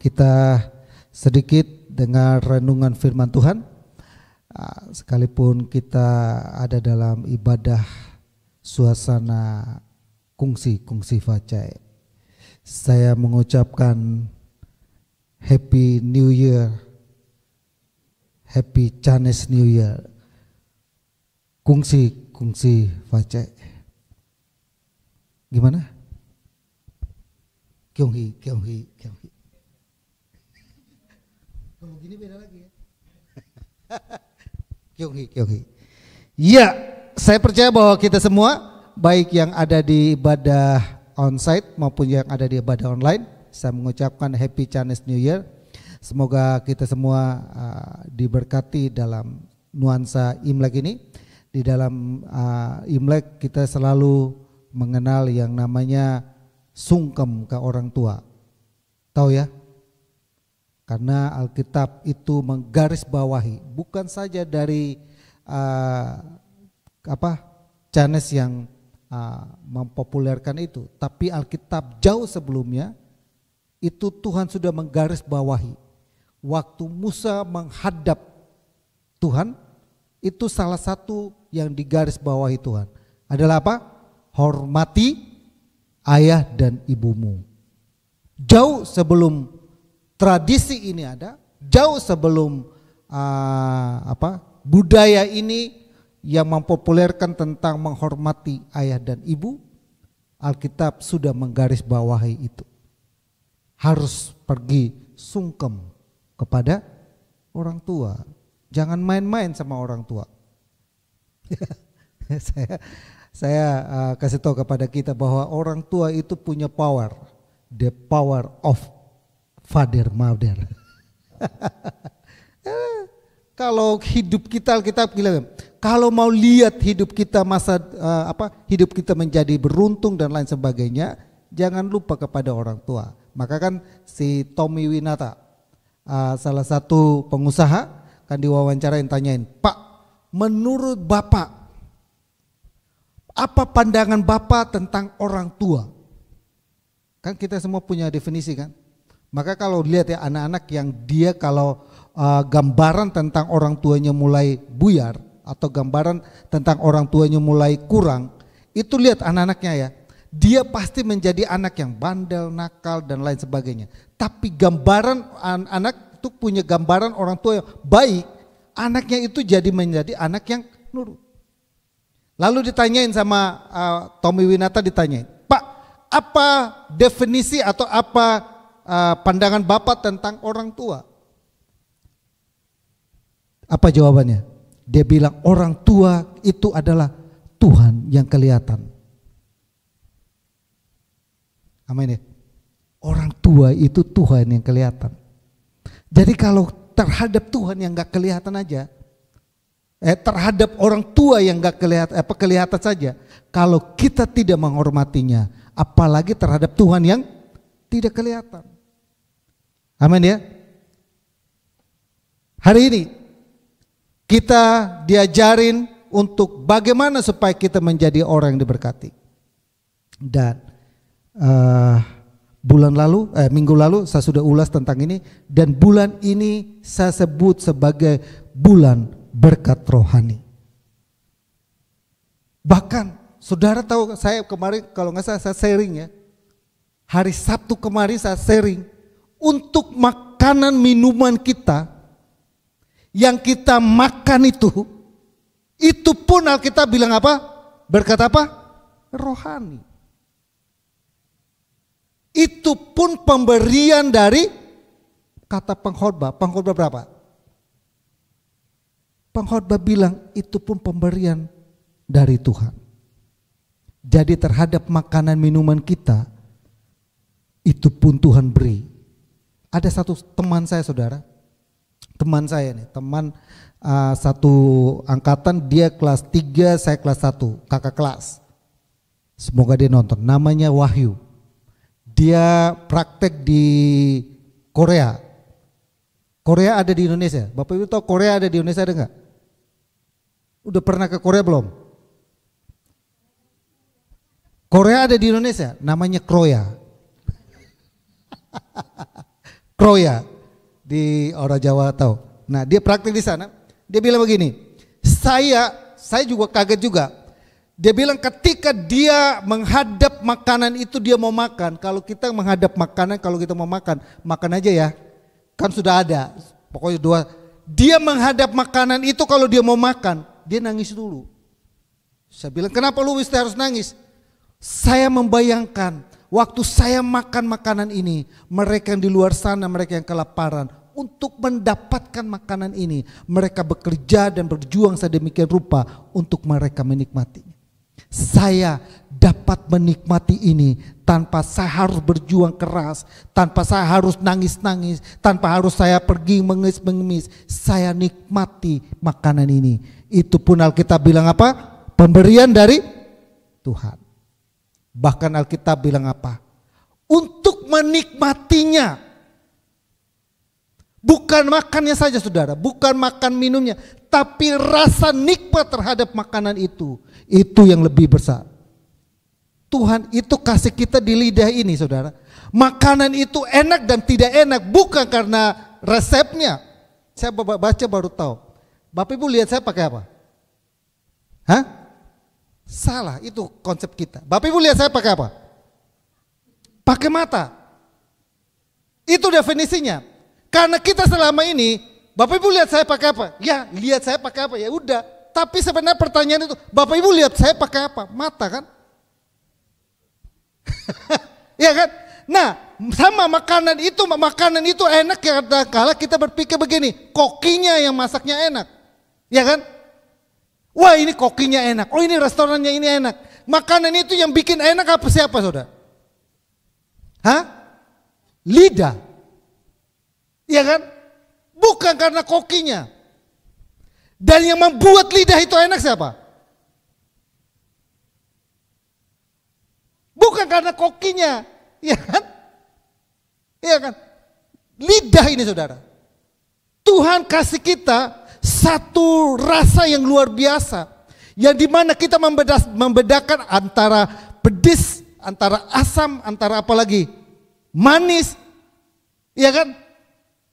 kita sedikit dengar renungan firman Tuhan. Ah, sekalipun kita ada dalam ibadah suasana kungsi-kungsi facai. Saya mengucapkan Happy New Year, Happy Chinese New Year, kungsi-kungsi facai. Gimana? kyonghi kyonghi kyonghi Gini beda lagi ya. Kyunghi, Kyunghi. Ya, saya percaya bahwa kita semua baik yang ada di ibadah onsite maupun yang ada di ibadah online, saya mengucapkan Happy Chinese New Year. Semoga kita semua uh, diberkati dalam nuansa Imlek ini. Di dalam uh, Imlek kita selalu mengenal yang namanya sungkem ke orang tua. Tahu ya, karena Alkitab itu menggarisbawahi bukan saja dari uh, apa Chanes yang uh, mempopulerkan itu, tapi Alkitab jauh sebelumnya itu Tuhan sudah menggarisbawahi. Waktu Musa menghadap Tuhan itu salah satu yang digarisbawahi Tuhan adalah apa? Hormati ayah dan ibumu. Jauh sebelum tradisi ini ada jauh sebelum uh, apa budaya ini yang mempopulerkan tentang menghormati ayah dan ibu Alkitab sudah menggarisbawahi itu harus pergi sungkem kepada orang tua jangan main-main sama orang tua saya saya uh, kasih tahu kepada kita bahwa orang tua itu punya power the power of father mother. Eh, kalau hidup kita kita bilang kalau mau lihat hidup kita masa eh, apa hidup kita menjadi beruntung dan lain sebagainya jangan lupa kepada orang tua. Maka kan si Tommy Winata eh, salah satu pengusaha kan diwawancarain tanyain, "Pak, menurut Bapak apa pandangan Bapak tentang orang tua?" Kan kita semua punya definisi kan? Maka kalau lihat ya anak-anak yang dia kalau uh, gambaran tentang orang tuanya mulai buyar atau gambaran tentang orang tuanya mulai kurang, itu lihat anak-anaknya ya. Dia pasti menjadi anak yang bandel, nakal dan lain sebagainya. Tapi gambaran an anak itu punya gambaran orang tua yang baik, anaknya itu jadi menjadi anak yang nurut. Lalu ditanyain sama uh, Tommy Winata ditanyain, "Pak, apa definisi atau apa Eh, pandangan bapak tentang orang tua? Apa jawabannya? Dia bilang orang tua itu adalah Tuhan yang kelihatan. Amin ya. Orang tua itu Tuhan yang kelihatan. Jadi kalau terhadap Tuhan yang gak kelihatan aja, eh, terhadap orang tua yang gak kelihatan, apa eh, kelihatan saja, kalau kita tidak menghormatinya, apalagi terhadap Tuhan yang tidak kelihatan. Amin ya. Hari ini kita diajarin untuk bagaimana supaya kita menjadi orang yang diberkati. Dan uh, bulan lalu, eh, minggu lalu saya sudah ulas tentang ini dan bulan ini saya sebut sebagai bulan berkat rohani. Bahkan saudara tahu saya kemarin kalau nggak salah saya sharing ya, hari Sabtu kemarin saya sharing untuk makanan minuman kita yang kita makan itu itu pun Alkitab bilang apa? Berkata apa? Rohani. Itu pun pemberian dari kata pengkhotbah. Pengkhotbah berapa? Pengkhotbah bilang itu pun pemberian dari Tuhan. Jadi terhadap makanan minuman kita itu pun Tuhan beri ada satu teman saya saudara, teman saya nih, teman uh, satu angkatan dia kelas 3, saya kelas 1, kakak kelas. Semoga dia nonton. Namanya Wahyu. Dia praktek di Korea. Korea ada di Indonesia. Bapak Ibu tahu Korea ada di Indonesia ada nggak? Udah pernah ke Korea belum? Korea ada di Indonesia, namanya Kroya. roya di orang Jawa tahu. Nah, dia praktik di sana. Dia bilang begini, saya saya juga kaget juga. Dia bilang ketika dia menghadap makanan itu dia mau makan. Kalau kita menghadap makanan, kalau kita mau makan, makan aja ya. Kan sudah ada. Pokoknya dua. Dia menghadap makanan itu kalau dia mau makan, dia nangis dulu. Saya bilang, kenapa lu mesti harus nangis? Saya membayangkan waktu saya makan makanan ini, mereka yang di luar sana, mereka yang kelaparan, untuk mendapatkan makanan ini, mereka bekerja dan berjuang sedemikian rupa untuk mereka menikmatinya. Saya dapat menikmati ini tanpa saya harus berjuang keras, tanpa saya harus nangis-nangis, tanpa harus saya pergi mengemis-mengemis. Saya nikmati makanan ini. Itu pun Alkitab bilang apa? Pemberian dari Tuhan. Bahkan Alkitab bilang apa? Untuk menikmatinya. Bukan makannya saja saudara, bukan makan minumnya, tapi rasa nikmat terhadap makanan itu. Itu yang lebih besar. Tuhan itu kasih kita di lidah ini saudara. Makanan itu enak dan tidak enak bukan karena resepnya. Saya baca baru tahu. Bapak Ibu lihat saya pakai apa? Hah? Salah itu konsep kita. Bapak Ibu lihat saya pakai apa? Pakai mata. Itu definisinya. Karena kita selama ini, Bapak Ibu lihat saya pakai apa? Ya, lihat saya pakai apa? Ya udah. Tapi sebenarnya pertanyaan itu, Bapak Ibu lihat saya pakai apa? Mata kan? ya kan? Nah, sama makanan itu, makanan itu enak ya nah, kadang kita berpikir begini, kokinya yang masaknya enak. Ya kan? Wah ini kokinya enak, oh ini restorannya ini enak. Makanan itu yang bikin enak apa siapa saudara? Hah? Lidah. Iya kan? Bukan karena kokinya. Dan yang membuat lidah itu enak siapa? Bukan karena kokinya. Iya kan? Iya kan? Lidah ini saudara. Tuhan kasih kita satu rasa yang luar biasa yang dimana kita membedas, membedakan antara pedis, antara asam, antara apa lagi manis, ya kan?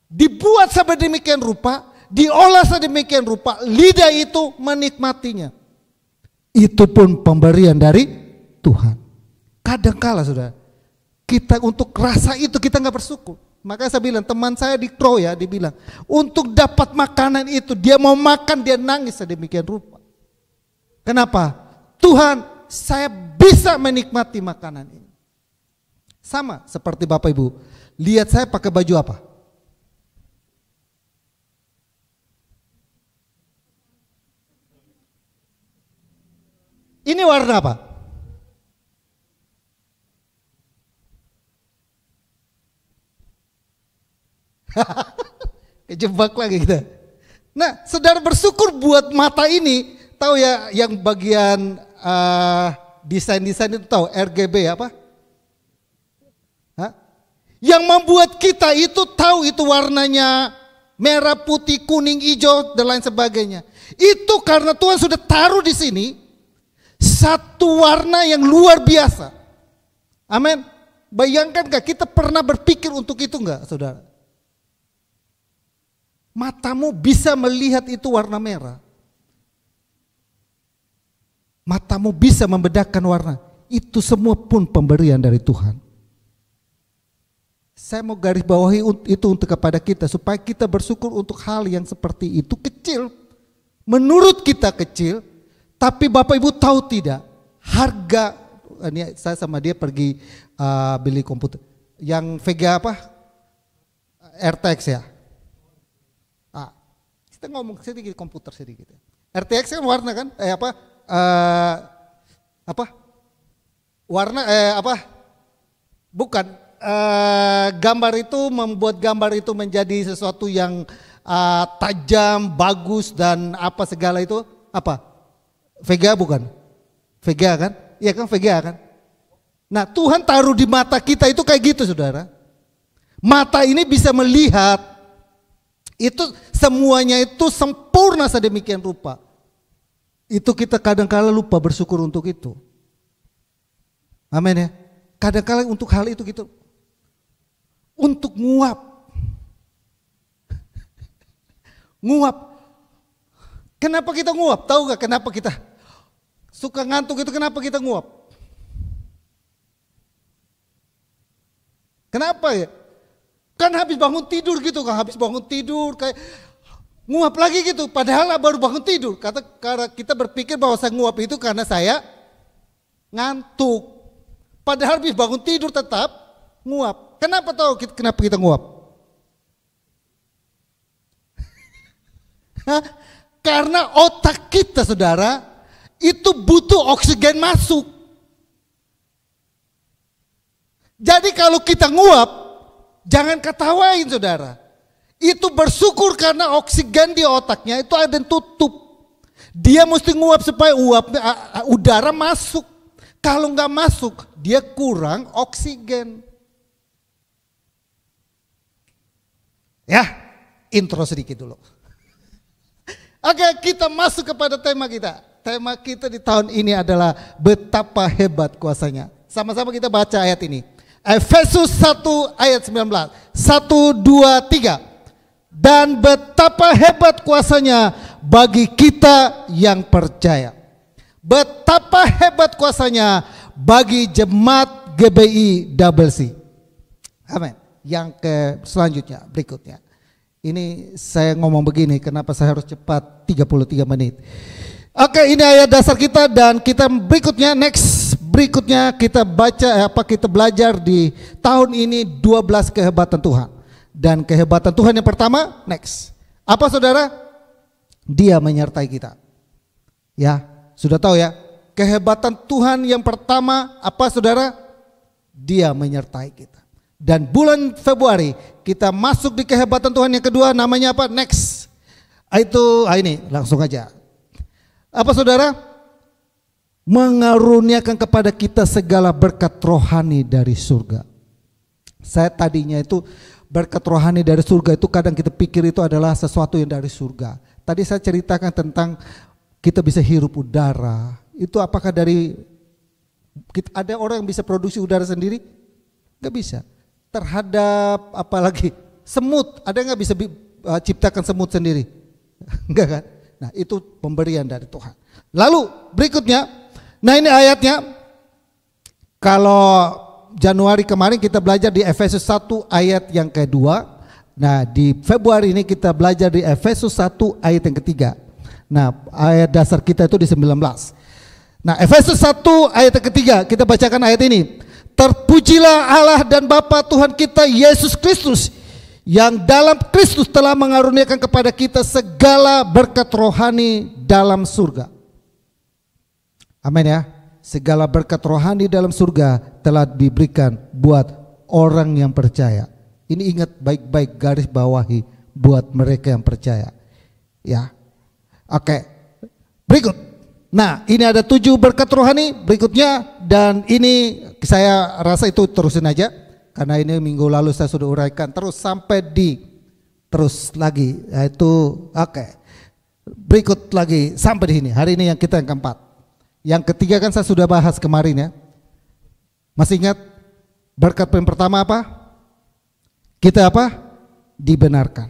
Dibuat sedemikian rupa, diolah sedemikian rupa, lidah itu menikmatinya. Itu pun pemberian dari Tuhan. Kadangkala sudah kita untuk rasa itu kita nggak bersyukur. Makanya saya bilang teman saya di Troya ya, dia bilang untuk dapat makanan itu dia mau makan dia nangis sedemikian rupa. Kenapa? Tuhan saya bisa menikmati makanan ini. Sama seperti Bapak Ibu. Lihat saya pakai baju apa? Ini warna apa? Kejebak lagi gitu. kita. Nah, saudara bersyukur buat mata ini. Tahu ya yang bagian uh, desain-desain itu tahu RGB ya, apa? Hah? Yang membuat kita itu tahu itu warnanya merah, putih, kuning, hijau dan lain sebagainya. Itu karena Tuhan sudah taruh di sini satu warna yang luar biasa. Amin. Bayangkan gak kita pernah berpikir untuk itu enggak saudara? Matamu bisa melihat itu warna merah. Matamu bisa membedakan warna. Itu semua pun pemberian dari Tuhan. Saya mau garis bawahi itu untuk kepada kita supaya kita bersyukur untuk hal yang seperti itu kecil. Menurut kita kecil, tapi Bapak Ibu tahu tidak harga eh, ini saya sama dia pergi uh, beli komputer yang VGA apa? RTX ya. Kita ngomong sedikit komputer sedikit. Ya. RTX kan warna kan? Eh apa? Uh, apa? Warna eh apa? Bukan uh, gambar itu membuat gambar itu menjadi sesuatu yang uh, tajam, bagus dan apa segala itu apa? Vega bukan? Vega kan? Iya kan Vega kan? Nah Tuhan taruh di mata kita itu kayak gitu saudara. Mata ini bisa melihat itu Semuanya itu sempurna sedemikian rupa. Itu kita kadang-kala lupa bersyukur untuk itu. Amin ya. Kadang-kala untuk hal itu gitu. Untuk nguap. nguap. Kenapa kita nguap? Tahu gak kenapa kita suka ngantuk itu kenapa kita nguap? Kenapa ya? Kan habis bangun tidur gitu kan, habis bangun tidur kayak Nguap lagi gitu, padahal baru bangun tidur. Kata karena kita berpikir bahwa saya nguap itu karena saya ngantuk. Padahal habis bangun tidur tetap nguap. Kenapa tahu kita, kenapa kita nguap? karena otak kita saudara itu butuh oksigen masuk. Jadi kalau kita nguap, jangan ketawain saudara itu bersyukur karena oksigen di otaknya itu ada yang tutup. Dia mesti nguap supaya uap eh, eh, udara masuk. Kalau nggak masuk, dia kurang oksigen. Ya, intro sedikit dulu. Oke, kita masuk kepada tema kita. Tema kita di tahun ini adalah betapa hebat kuasanya. Sama-sama kita baca ayat ini. Efesus 1 ayat 19. 1 2 3 dan betapa hebat kuasanya bagi kita yang percaya. Betapa hebat kuasanya bagi jemaat GBI Double C. Amin. Yang ke selanjutnya, berikutnya. Ini saya ngomong begini, kenapa saya harus cepat 33 menit. Oke, ini ayat dasar kita dan kita berikutnya next berikutnya kita baca apa kita belajar di tahun ini 12 kehebatan Tuhan dan kehebatan Tuhan yang pertama, next. Apa saudara? Dia menyertai kita. Ya, sudah tahu ya. Kehebatan Tuhan yang pertama apa saudara? Dia menyertai kita. Dan bulan Februari kita masuk di kehebatan Tuhan yang kedua namanya apa? Next. Ah, itu ah ini langsung aja. Apa saudara? Mengaruniakan kepada kita segala berkat rohani dari surga. Saya tadinya itu berkat rohani dari surga itu kadang kita pikir itu adalah sesuatu yang dari surga. Tadi saya ceritakan tentang kita bisa hirup udara. Itu apakah dari kita, ada orang yang bisa produksi udara sendiri? Gak bisa. Terhadap apalagi semut, ada nggak bisa uh, ciptakan semut sendiri? Enggak kan? Nah itu pemberian dari Tuhan. Lalu berikutnya, nah ini ayatnya, kalau Januari kemarin kita belajar di Efesus 1 ayat yang kedua. Nah, di Februari ini kita belajar di Efesus 1 ayat yang ketiga. Nah, ayat dasar kita itu di 19. Nah, Efesus 1 ayat yang ketiga, kita bacakan ayat ini. Terpujilah Allah dan Bapa Tuhan kita Yesus Kristus yang dalam Kristus telah mengaruniakan kepada kita segala berkat rohani dalam surga. Amin ya. Segala berkat rohani dalam surga telah diberikan buat orang yang percaya. Ini ingat baik-baik garis bawahi buat mereka yang percaya. Ya. Oke. Berikut. Nah, ini ada tujuh berkat rohani berikutnya dan ini saya rasa itu terusin aja karena ini minggu lalu saya sudah uraikan terus sampai di terus lagi yaitu oke. Berikut lagi sampai di sini. Hari ini yang kita yang keempat. Yang ketiga kan saya sudah bahas kemarin ya. Masih ingat berkat yang pertama apa? Kita apa? Dibenarkan.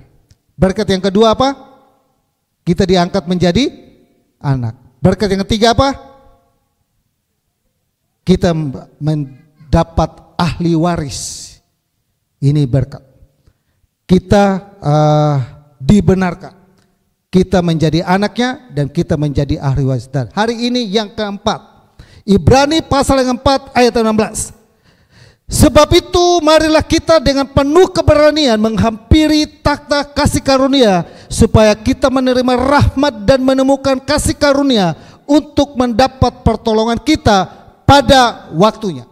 Berkat yang kedua apa? Kita diangkat menjadi anak. Berkat yang ketiga apa? Kita mendapat ahli waris. Ini berkat. Kita uh, dibenarkan. Kita menjadi anaknya dan kita menjadi ahli waris. Dan hari ini yang keempat, Ibrani pasal yang 4 ayat 16. Sebab itu marilah kita dengan penuh keberanian menghampiri takhta kasih karunia supaya kita menerima rahmat dan menemukan kasih karunia untuk mendapat pertolongan kita pada waktunya.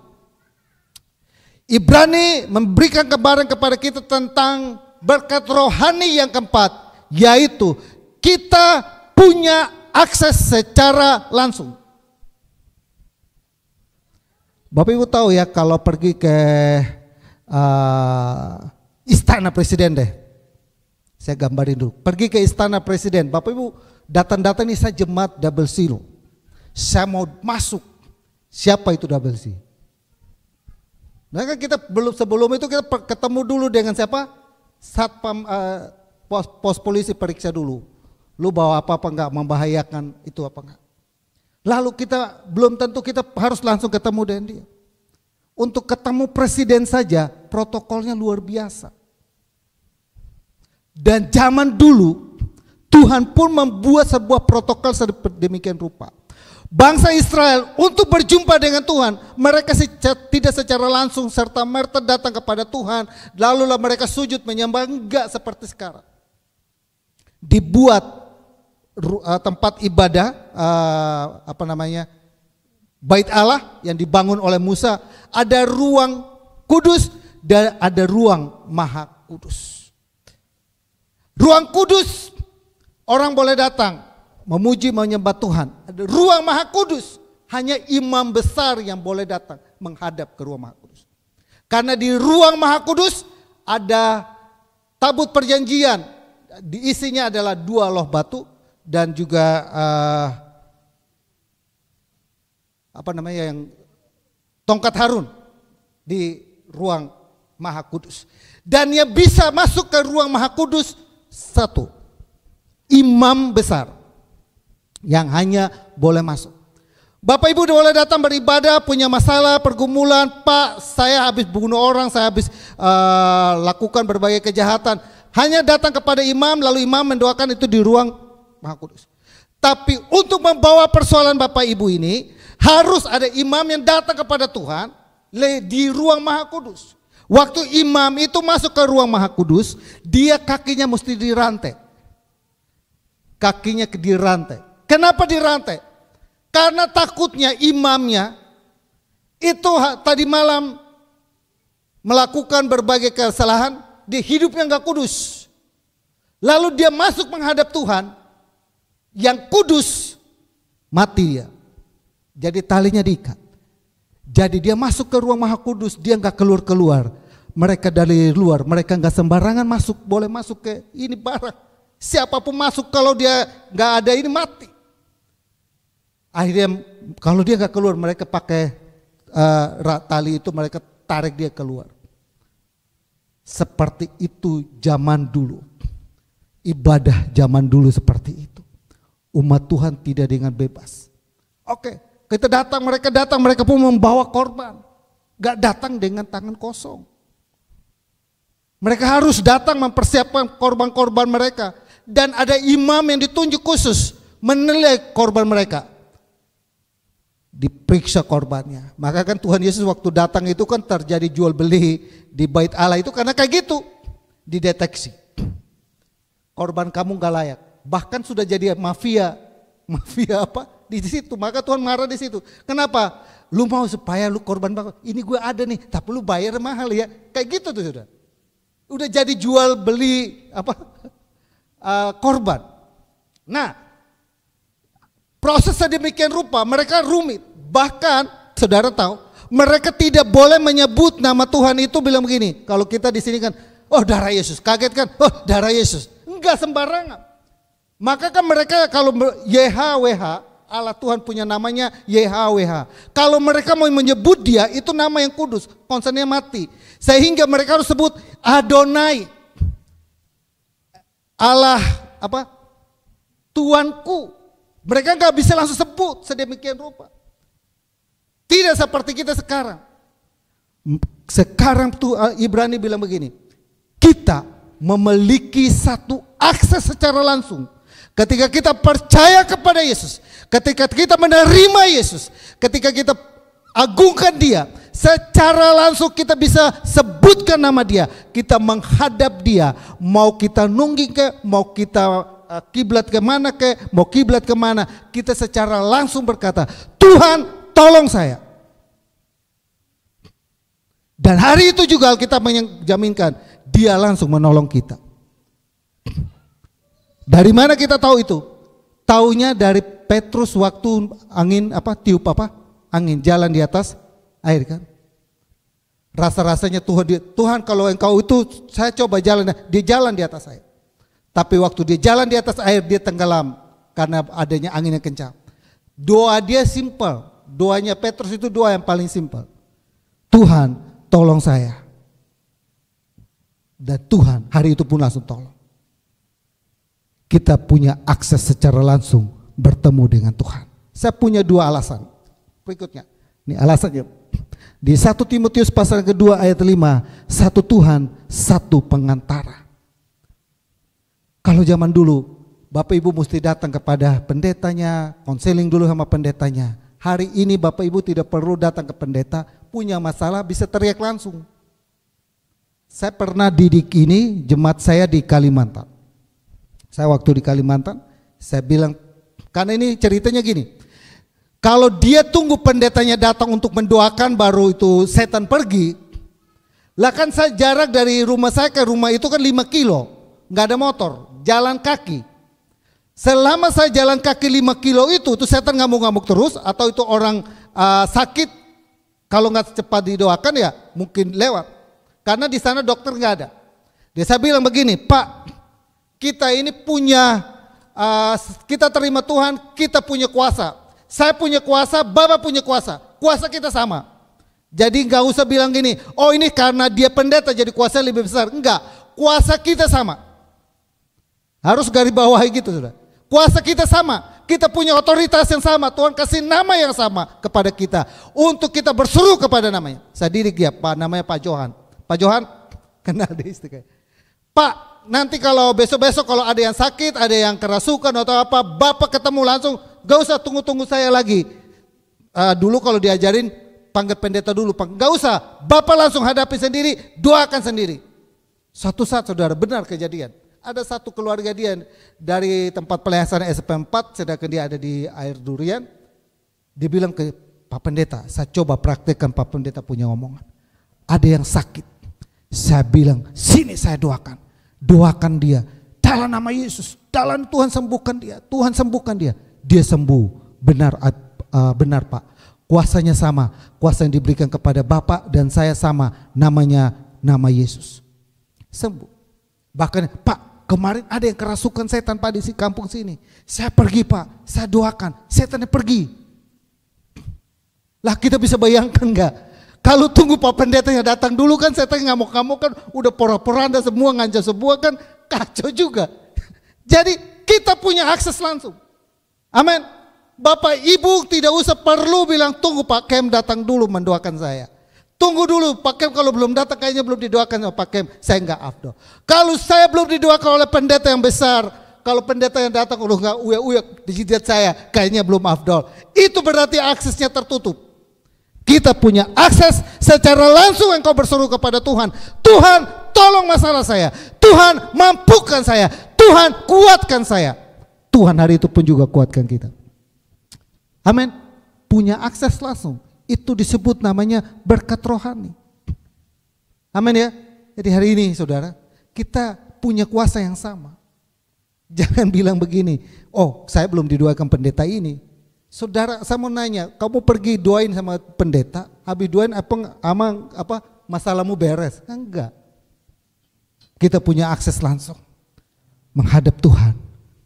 Ibrani memberikan kabaran kepada kita tentang berkat rohani yang keempat yaitu kita punya akses secara langsung. Bapak Ibu tahu ya kalau pergi ke uh, istana presiden deh. Saya gambarin dulu. Pergi ke istana presiden. Bapak Ibu datang-datang ini saya jemaat double zero. Saya mau masuk. Siapa itu double zero? Nah kan kita belum sebelum itu kita ketemu dulu dengan siapa? Satpam uh, pos, pos polisi periksa dulu. Lu bawa apa apa enggak membahayakan itu apa enggak? Lalu kita belum tentu kita harus langsung ketemu dengan dia. Untuk ketemu presiden saja protokolnya luar biasa. Dan zaman dulu Tuhan pun membuat sebuah protokol sedemikian rupa. Bangsa Israel untuk berjumpa dengan Tuhan, mereka secara, tidak secara langsung serta merta datang kepada Tuhan, lalu mereka sujud menyembah enggak seperti sekarang. Dibuat uh, tempat ibadah uh, apa namanya bait Allah yang dibangun oleh Musa ada ruang kudus dan ada ruang maha kudus ruang kudus orang boleh datang memuji menyembah Tuhan ada ruang maha kudus hanya imam besar yang boleh datang menghadap ke ruang maha kudus karena di ruang maha kudus ada tabut perjanjian diisinya adalah dua loh batu dan juga uh, apa namanya yang tongkat Harun di ruang Maha Kudus. Dan yang bisa masuk ke ruang Maha Kudus satu, imam besar yang hanya boleh masuk. Bapak Ibu boleh datang beribadah, punya masalah, pergumulan, Pak saya habis bunuh orang, saya habis uh, lakukan berbagai kejahatan. Hanya datang kepada imam, lalu imam mendoakan itu di ruang Maha Kudus. Tapi untuk membawa persoalan Bapak Ibu ini harus ada imam yang datang kepada Tuhan di ruang Maha Kudus. Waktu imam itu masuk ke ruang Maha Kudus, dia kakinya mesti dirantai. Kakinya dirantai. Kenapa dirantai? Karena takutnya imamnya itu tadi malam melakukan berbagai kesalahan, dia hidupnya nggak kudus. Lalu dia masuk menghadap Tuhan, yang kudus mati dia. Jadi talinya diikat. Jadi dia masuk ke ruang maha kudus, dia nggak keluar-keluar. Mereka dari luar, mereka nggak sembarangan masuk, boleh masuk ke ini barang. Siapapun masuk kalau dia nggak ada ini mati. Akhirnya kalau dia nggak keluar, mereka pakai uh, tali itu, mereka tarik dia keluar. Seperti itu zaman dulu. Ibadah zaman dulu seperti itu umat Tuhan tidak dengan bebas. Oke, kita datang, mereka datang, mereka pun membawa korban. Gak datang dengan tangan kosong. Mereka harus datang mempersiapkan korban-korban mereka. Dan ada imam yang ditunjuk khusus menilai korban mereka. Diperiksa korbannya. Maka kan Tuhan Yesus waktu datang itu kan terjadi jual beli di bait Allah itu karena kayak gitu. Dideteksi. Korban kamu gak layak bahkan sudah jadi mafia. Mafia apa? Di situ. Maka Tuhan marah di situ. Kenapa? Lu mau supaya lu korban banget. Ini gue ada nih, tapi lu bayar mahal ya. Kayak gitu tuh sudah. Udah jadi jual beli apa? Uh, korban. Nah, proses sedemikian rupa mereka rumit. Bahkan saudara tahu, mereka tidak boleh menyebut nama Tuhan itu bilang begini. Kalau kita di sini kan, oh darah Yesus, kaget kan? Oh darah Yesus. Enggak sembarangan. Maka kan mereka kalau YHWH, Allah Tuhan punya namanya YHWH. Kalau mereka mau menyebut dia, itu nama yang kudus, konsennya mati. Sehingga mereka harus sebut Adonai. Allah apa? Tuanku. Mereka nggak bisa langsung sebut sedemikian rupa. Tidak seperti kita sekarang. Sekarang tuh eh, Ibrani bilang begini, kita memiliki satu akses secara langsung Ketika kita percaya kepada Yesus, ketika kita menerima Yesus, ketika kita agungkan Dia, secara langsung kita bisa sebutkan nama Dia, kita menghadap Dia, mau kita nungging ke, mau kita eh, kiblat kemana ke, mau kiblat kemana, kita secara langsung berkata, Tuhan tolong saya. Dan hari itu juga kita menjaminkan, dia langsung menolong kita. Dari mana kita tahu itu? Taunya dari Petrus waktu angin apa tiup apa? Angin jalan di atas air kan? Rasa-rasanya Tuhan Tuhan kalau engkau itu saya coba jalan dia jalan di atas air. Tapi waktu dia jalan di atas air dia tenggelam karena adanya angin yang kencang. Doa dia simple. Doanya Petrus itu doa yang paling simple. Tuhan, tolong saya. Dan Tuhan hari itu pun langsung tolong kita punya akses secara langsung bertemu dengan Tuhan. Saya punya dua alasan. Berikutnya, ini alasannya. Di 1 Timotius pasal kedua ayat 5, satu Tuhan, satu pengantara. Kalau zaman dulu, Bapak Ibu mesti datang kepada pendetanya, konseling dulu sama pendetanya. Hari ini Bapak Ibu tidak perlu datang ke pendeta, punya masalah bisa teriak langsung. Saya pernah didik ini jemaat saya di Kalimantan. Saya waktu di Kalimantan, saya bilang, karena ini ceritanya gini, kalau dia tunggu pendetanya datang untuk mendoakan baru itu setan pergi, lah kan saya jarak dari rumah saya ke rumah itu kan 5 kilo, nggak ada motor, jalan kaki. Selama saya jalan kaki 5 kilo itu, itu setan ngamuk-ngamuk terus atau itu orang uh, sakit, kalau nggak cepat didoakan ya mungkin lewat. Karena di sana dokter nggak ada. Dia saya bilang begini, Pak, kita ini punya, uh, kita terima Tuhan, kita punya kuasa. Saya punya kuasa, Bapak punya kuasa. Kuasa kita sama. Jadi nggak usah bilang gini, oh ini karena dia pendeta jadi kuasa lebih besar. Enggak, kuasa kita sama. Harus garis bawahi gitu sudah. Kuasa kita sama, kita punya otoritas yang sama. Tuhan kasih nama yang sama kepada kita. Untuk kita berseru kepada namanya. Saya didik dia, ya, Pak namanya Pak Johan. Pak Johan, kenal deh, istri Pak, nanti kalau besok-besok kalau ada yang sakit, ada yang kerasukan atau apa, Bapak ketemu langsung, gak usah tunggu-tunggu saya lagi. Uh, dulu kalau diajarin panggil pendeta dulu, gak usah, Bapak langsung hadapi sendiri, doakan sendiri. Satu saat saudara, benar kejadian. Ada satu keluarga dia dari tempat pelehasan SP4, sedangkan dia ada di air durian. Dia bilang ke Pak Pendeta, saya coba praktekkan Pak Pendeta punya omongan. Ada yang sakit. Saya bilang, sini saya doakan Doakan dia. Dalam nama Yesus, dalam Tuhan sembuhkan dia. Tuhan sembuhkan dia. Dia sembuh. Benar uh, benar Pak. Kuasanya sama. Kuasa yang diberikan kepada Bapak dan saya sama. Namanya nama Yesus. Sembuh. Bahkan Pak, kemarin ada yang kerasukan setan Pak di kampung sini. Saya pergi Pak, saya doakan. Setannya pergi. Lah kita bisa bayangkan nggak kalau tunggu Pak Pendeta yang datang dulu kan saya ngamuk-ngamuk kan udah pora pora anda semua nganjar semua kan kacau juga. Jadi kita punya akses langsung. Amin. Bapak Ibu tidak usah perlu bilang tunggu Pak Kem datang dulu mendoakan saya. Tunggu dulu Pak Kem kalau belum datang kayaknya belum didoakan sama Pak Kem. Saya enggak afdol. Kalau saya belum didoakan oleh pendeta yang besar, kalau pendeta yang datang udah nggak uya-uya di saya, kayaknya belum afdol. Itu berarti aksesnya tertutup. Kita punya akses secara langsung engkau berseru kepada Tuhan. Tuhan, tolong masalah saya. Tuhan, mampukan saya. Tuhan, kuatkan saya. Tuhan hari itu pun juga kuatkan kita. Amin. Punya akses langsung. Itu disebut namanya berkat rohani. Amin ya. Jadi hari ini saudara, kita punya kuasa yang sama. Jangan bilang begini, oh saya belum diduakan pendeta ini, Saudara, saya mau nanya, kamu pergi doain sama pendeta, habis doain apa, ama, apa masalahmu beres? Enggak. Kita punya akses langsung. Menghadap Tuhan,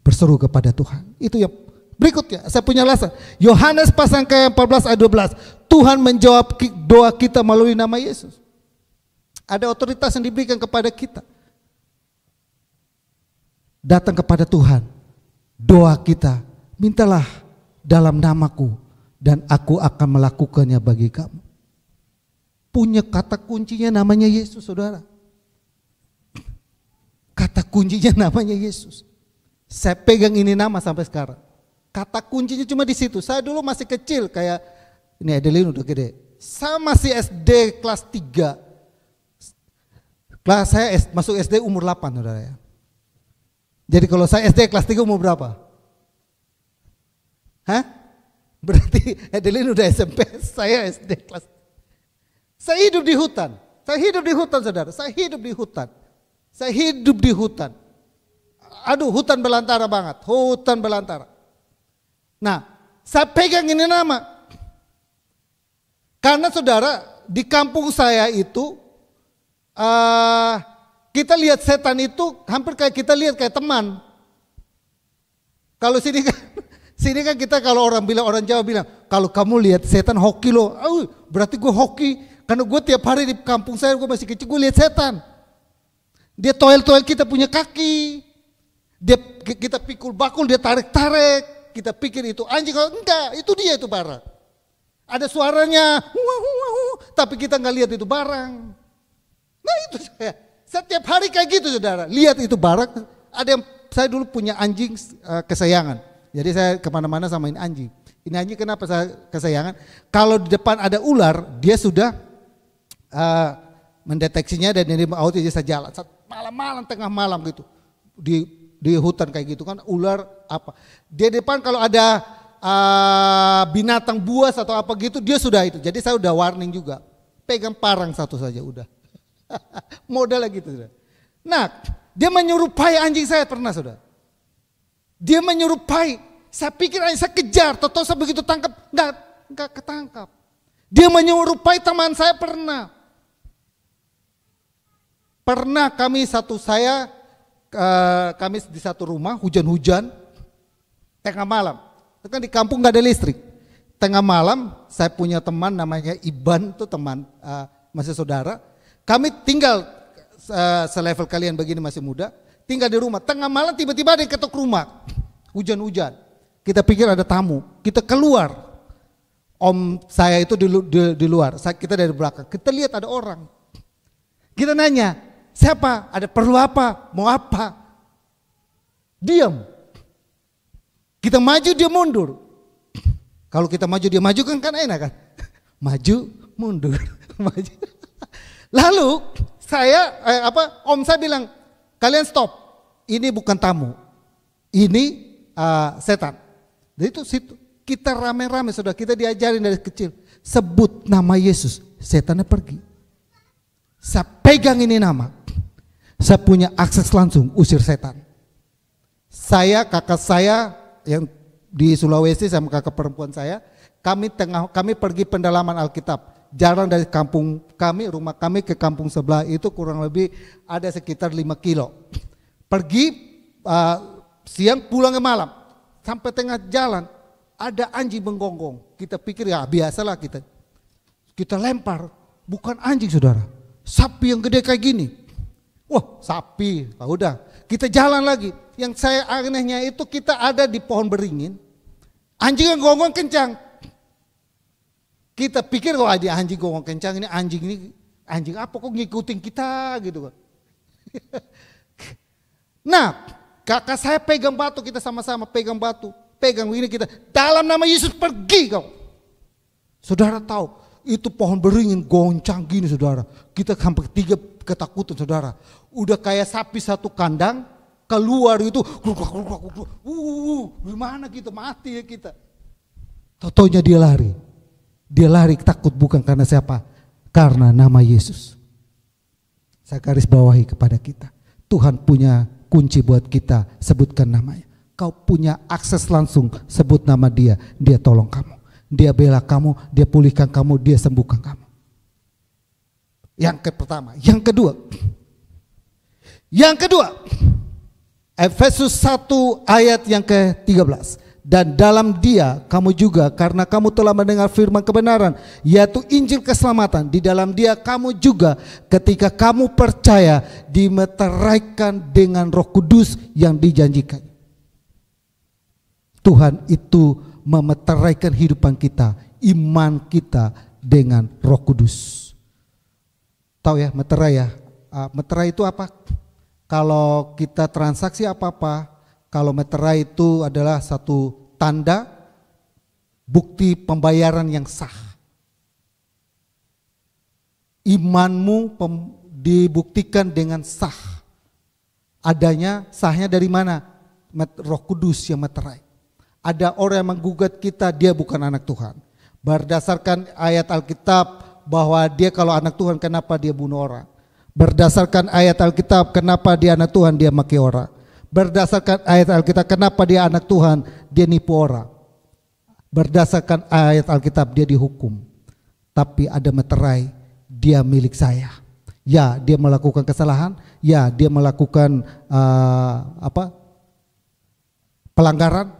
berseru kepada Tuhan. Itu ya. berikutnya, saya punya alasan. Yohanes pasang ke 14 ayat 12. Tuhan menjawab doa kita melalui nama Yesus. Ada otoritas yang diberikan kepada kita. Datang kepada Tuhan, doa kita, mintalah dalam namaku dan aku akan melakukannya bagi kamu. Punya kata kuncinya namanya Yesus saudara. Kata kuncinya namanya Yesus. Saya pegang ini nama sampai sekarang. Kata kuncinya cuma di situ. Saya dulu masih kecil kayak ini Adeline udah gede. Saya masih SD kelas 3. Kelas saya masuk SD umur 8 saudara ya. Jadi kalau saya SD kelas 3 umur berapa? Hah? Berarti Edelin udah SMP, saya SD kelas. Saya hidup di hutan. Saya hidup di hutan, saudara. Saya hidup di hutan. Saya hidup di hutan. Aduh, hutan belantara banget. Hutan belantara. Nah, saya pegang ini nama. Karena saudara, di kampung saya itu, uh, kita lihat setan itu hampir kayak kita lihat kayak teman. Kalau sini kan Sini kan kita kalau orang bilang orang Jawa bilang kalau kamu lihat setan hoki lo, oh, berarti gue hoki karena gue tiap hari di kampung saya gue masih kecil gue lihat setan. Dia toel-toel kita punya kaki, dia kita pikul bakul dia tarik-tarik, kita pikir itu anjing kalau enggak itu dia itu barang. Ada suaranya, wah, wah, wah, tapi kita nggak lihat itu barang. Nah itu saya, setiap hari kayak gitu saudara, lihat itu barang. Ada yang saya dulu punya anjing eh, kesayangan jadi saya kemana-mana samain anjing. Ini anjing kenapa saya kesayangan? Kalau di depan ada ular, dia sudah uh, mendeteksinya dan ini mau dia jalan. Malam-malam tengah malam gitu di di hutan kayak gitu kan ular apa? Dia depan kalau ada uh, binatang buas atau apa gitu dia sudah itu. Jadi saya udah warning juga. Pegang parang satu saja udah. Modal gitu. itu Nah, dia menyerupai anjing saya pernah sudah. Dia menyerupai. Saya pikir saya kejar, total saya begitu tangkap, enggak, enggak ketangkap. Dia menyerupai teman saya pernah. Pernah kami satu saya, eh, kami di satu rumah hujan-hujan, tengah malam. Kan di kampung enggak ada listrik. Tengah malam saya punya teman namanya Iban itu teman eh, masih saudara. Kami tinggal eh, selevel kalian begini masih muda tinggal di rumah. Tengah malam tiba-tiba ada yang ketok rumah. Hujan-hujan. Kita pikir ada tamu. Kita keluar. Om saya itu di, di, di luar. Kita dari belakang. Kita lihat ada orang. Kita nanya, siapa? Ada perlu apa? Mau apa? Diam. Kita maju dia mundur. Kalau kita maju dia maju kan kan enak kan? Maju mundur. Lalu saya eh, apa? Om saya bilang, kalian stop. Ini bukan tamu. Ini uh, setan. Jadi itu situ kita rame-rame sudah kita diajarin dari kecil sebut nama Yesus setannya pergi saya pegang ini nama saya punya akses langsung usir setan saya kakak saya yang di Sulawesi sama kakak perempuan saya kami tengah kami pergi pendalaman Alkitab jalan dari kampung kami, rumah kami ke kampung sebelah itu kurang lebih ada sekitar 5 kilo. Pergi uh, siang pulang ke malam, sampai tengah jalan ada anjing menggonggong. Kita pikir ya biasalah kita. Kita lempar, bukan anjing saudara. Sapi yang gede kayak gini. Wah sapi, nah, udah. Kita jalan lagi. Yang saya anehnya itu kita ada di pohon beringin. Anjing yang gonggong kencang, kita pikir kok ada anjing gonggong kencang ini anjing ini anjing apa kok ngikutin kita gitu kan. nah, kakak saya pegang batu kita sama-sama pegang batu, pegang ini kita dalam nama Yesus pergi kau. Saudara tahu itu pohon beringin goncang gini saudara. Kita sampai tiga ketakutan saudara. Udah kayak sapi satu kandang keluar itu uh, uh, uh, gimana kita mati ya kita. Totonya dia lari. Dia lari takut bukan karena siapa? Karena nama Yesus. Saya garis bawahi kepada kita. Tuhan punya kunci buat kita, sebutkan namanya. Kau punya akses langsung, sebut nama dia, dia tolong kamu. Dia bela kamu, dia pulihkan kamu, dia sembuhkan kamu. Yang ke pertama, yang kedua. Yang kedua, Efesus 1 ayat yang ke-13 dan dalam dia kamu juga karena kamu telah mendengar firman kebenaran yaitu Injil keselamatan di dalam dia kamu juga ketika kamu percaya dimeteraikan dengan Roh Kudus yang dijanjikan Tuhan itu memeteraikan hidupan kita iman kita dengan Roh Kudus tahu ya meterai ya ah, meterai itu apa kalau kita transaksi apa-apa, kalau meterai itu adalah satu tanda bukti pembayaran yang sah. Imanmu dibuktikan dengan sah. Adanya sahnya dari mana? Roh Kudus yang meterai. Ada orang yang menggugat kita, dia bukan anak Tuhan. Berdasarkan ayat Alkitab bahwa dia kalau anak Tuhan kenapa dia bunuh orang? Berdasarkan ayat Alkitab kenapa dia anak Tuhan dia maki orang? Berdasarkan ayat Alkitab, kenapa dia anak Tuhan? Dia nipu orang. Berdasarkan ayat Alkitab, dia dihukum. Tapi ada meterai, dia milik saya. Ya, dia melakukan kesalahan. Ya, dia melakukan uh, apa? Pelanggaran.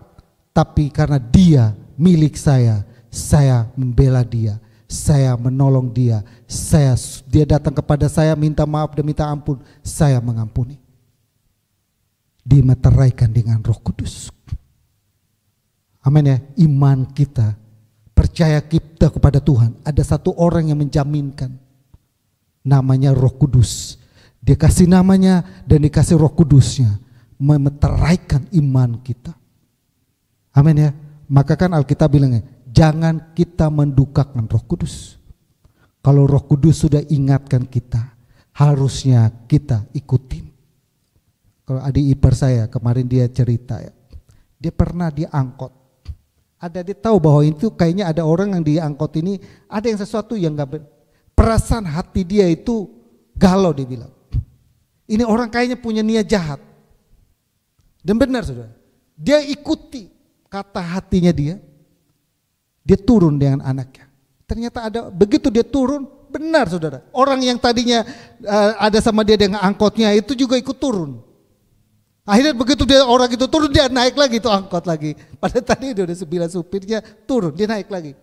Tapi karena dia milik saya, saya membela dia saya menolong dia, saya dia datang kepada saya minta maaf dan minta ampun, saya mengampuni dimeteraikan dengan roh kudus. Amin ya, iman kita, percaya kita kepada Tuhan. Ada satu orang yang menjaminkan, namanya roh kudus. Dia kasih namanya dan dikasih roh kudusnya, memeteraikan iman kita. Amin ya. Maka kan Alkitab bilangnya, jangan kita mendukakan roh kudus. Kalau roh kudus sudah ingatkan kita, harusnya kita ikutin kalau adik ipar saya kemarin dia cerita ya dia pernah diangkot ada dia tahu bahwa itu kayaknya ada orang yang diangkot ini ada yang sesuatu yang nggak perasaan hati dia itu galau dia bilang ini orang kayaknya punya niat jahat dan benar saudara dia ikuti kata hatinya dia dia turun dengan anaknya ternyata ada begitu dia turun benar saudara orang yang tadinya uh, ada sama dia dengan angkotnya itu juga ikut turun Akhirnya begitu dia orang itu turun dia naik lagi itu angkot lagi. pada tadi dia udah sembilan supirnya turun dia naik lagi.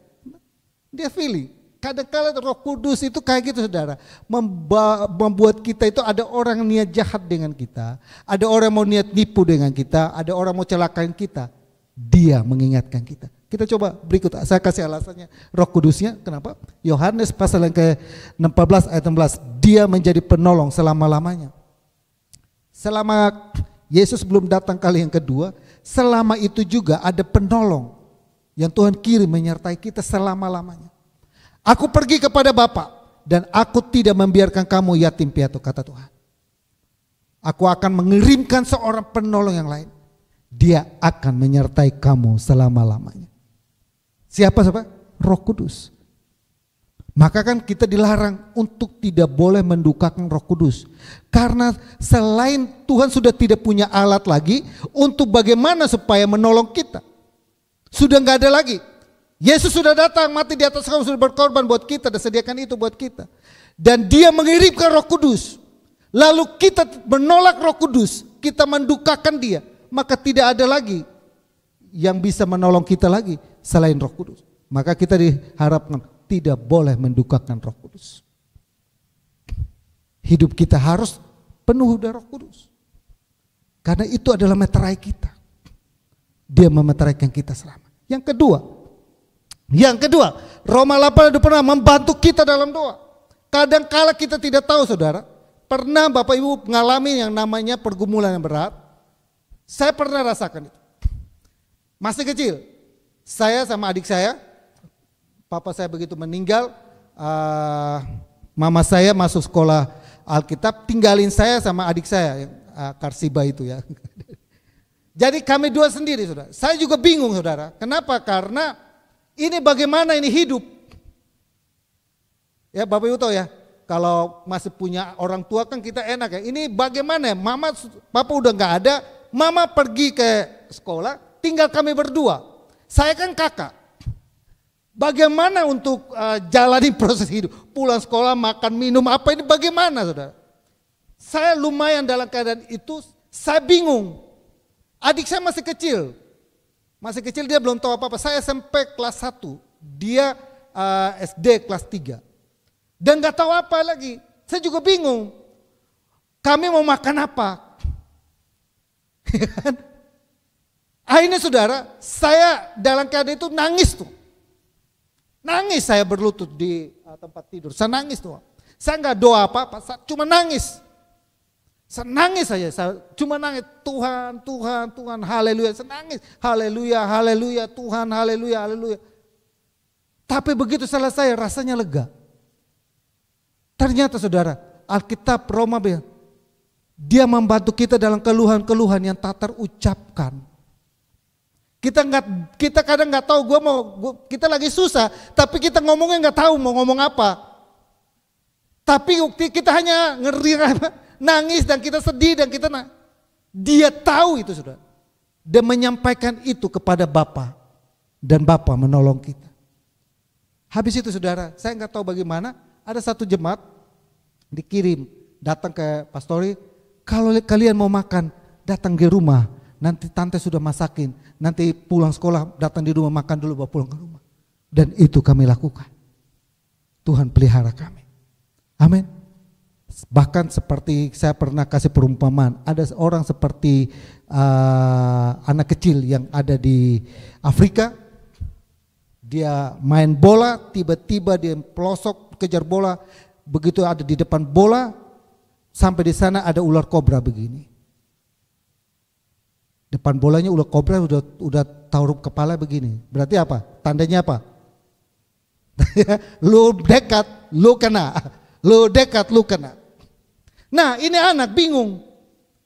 Dia pilih Kadang-kala roh kudus itu kayak gitu saudara. membuat kita itu ada orang niat jahat dengan kita. Ada orang mau niat nipu dengan kita. Ada orang mau celakain kita. Dia mengingatkan kita. Kita coba berikut, saya kasih alasannya. Roh kudusnya, kenapa? Yohanes pasal yang ke-14 ayat 16. Dia menjadi penolong selama-lamanya. Selama Yesus belum datang kali yang kedua, selama itu juga ada penolong yang Tuhan kirim menyertai kita selama-lamanya. Aku pergi kepada Bapa dan aku tidak membiarkan kamu yatim piatu kata Tuhan. Aku akan mengirimkan seorang penolong yang lain. Dia akan menyertai kamu selama-lamanya. Siapa siapa? Roh Kudus. Maka kan kita dilarang untuk tidak boleh mendukakan Roh Kudus. Karena selain Tuhan sudah tidak punya alat lagi untuk bagaimana supaya menolong kita. Sudah nggak ada lagi. Yesus sudah datang, mati di atas kayu sudah berkorban buat kita dan sediakan itu buat kita. Dan dia mengirimkan Roh Kudus. Lalu kita menolak Roh Kudus, kita mendukakan dia, maka tidak ada lagi yang bisa menolong kita lagi selain Roh Kudus. Maka kita diharapkan tidak boleh mendukakan Roh Kudus. Hidup kita harus penuh dengan Roh Kudus. Karena itu adalah meterai kita. Dia memeteraikan kita selama. Yang kedua, yang kedua, Roma 8 itu pernah membantu kita dalam doa. Kadangkala kita tidak tahu saudara, pernah Bapak Ibu mengalami yang namanya pergumulan yang berat. Saya pernah rasakan itu. Masih kecil, saya sama adik saya papa saya begitu meninggal, uh, mama saya masuk sekolah Alkitab, tinggalin saya sama adik saya, uh, Karsiba itu ya. Jadi kami dua sendiri, saudara. Saya juga bingung, saudara. Kenapa? Karena ini bagaimana ini hidup. Ya, Bapak Ibu tahu ya, kalau masih punya orang tua kan kita enak ya. Ini bagaimana? Ya? Mama, Papa udah nggak ada. Mama pergi ke sekolah, tinggal kami berdua. Saya kan kakak. Bagaimana untuk uh, jalani proses hidup? Pulang sekolah, makan, minum, apa ini bagaimana saudara? Saya lumayan dalam keadaan itu, saya bingung. Adik saya masih kecil. Masih kecil dia belum tahu apa-apa. Saya SMP kelas 1, dia uh, eh, SD kelas 3. Dan gak tahu apa lagi. Saya juga bingung. Kami mau makan apa? Iya kan? Akhirnya saudara, saya dalam keadaan itu nangis tuh. Nangis saya berlutut di uh, tempat tidur. Saya nangis tuh. Saya nggak doa apa-apa, cuma nangis. Saya nangis saja, saya cuma nangis. Tuhan, Tuhan, Tuhan, haleluya. Saya nangis, haleluya, haleluya, Tuhan, haleluya, haleluya. Tapi begitu selesai rasanya lega. Ternyata saudara, Alkitab Roma bilang, dia membantu kita dalam keluhan-keluhan yang tak terucapkan. Kita nggak, kita kadang nggak tahu. Gua mau, gua, kita lagi susah, tapi kita ngomongnya nggak tahu mau ngomong apa. Tapi kita hanya ngeri nangis dan kita sedih dan kita dia tahu itu sudah dan menyampaikan itu kepada Bapa dan Bapa menolong kita. Habis itu saudara, saya nggak tahu bagaimana ada satu jemaat dikirim datang ke pastori kalau kalian mau makan datang ke rumah nanti tante sudah masakin, nanti pulang sekolah datang di rumah makan dulu bawa pulang ke rumah. Dan itu kami lakukan. Tuhan pelihara kami. Amin. Bahkan seperti saya pernah kasih perumpamaan, ada orang seperti uh, anak kecil yang ada di Afrika, dia main bola, tiba-tiba dia pelosok kejar bola, begitu ada di depan bola, sampai di sana ada ular kobra begini depan bolanya udah kobra udah udah taruh kepala begini. Berarti apa? Tandanya apa? lu dekat, lu kena. Lu dekat, lu kena. Nah, ini anak bingung.